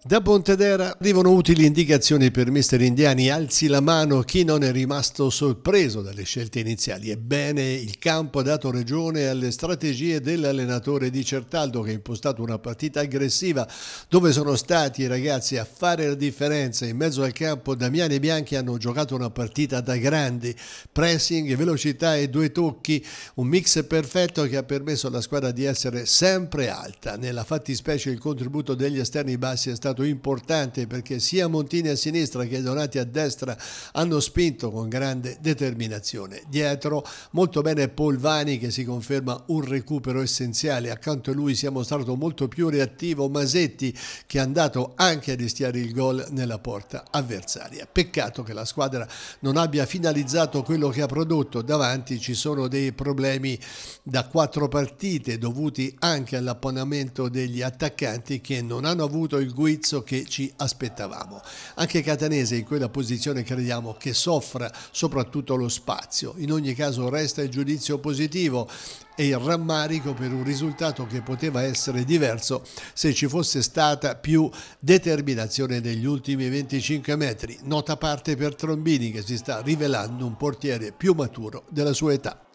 Da Pontedera arrivano utili indicazioni per mister Indiani, alzi la mano chi non è rimasto sorpreso dalle scelte iniziali. Ebbene, il campo ha dato ragione alle strategie dell'allenatore di Certaldo che ha impostato una partita aggressiva dove sono stati i ragazzi a fare la differenza. In mezzo al campo Damiani e Bianchi hanno giocato una partita da grandi, pressing, velocità e due tocchi, un mix perfetto che ha permesso alla squadra di essere sempre alta. Nella fattispecie il contributo degli esterni bassi è stato stato importante perché sia Montini a sinistra che Donati a destra hanno spinto con grande determinazione. Dietro molto bene Polvani che si conferma un recupero essenziale, accanto a lui si è mostrato molto più reattivo Masetti che è andato anche a rischiare il gol nella porta avversaria. Peccato che la squadra non abbia finalizzato quello che ha prodotto, davanti ci sono dei problemi da quattro partite dovuti anche all'apponamento degli attaccanti che non hanno avuto il guida indirizzo che ci aspettavamo. Anche Catanese in quella posizione crediamo che soffra soprattutto lo spazio. In ogni caso resta il giudizio positivo e il rammarico per un risultato che poteva essere diverso se ci fosse stata più determinazione negli ultimi 25 metri. Nota parte per Trombini che si sta rivelando un portiere più maturo della sua età.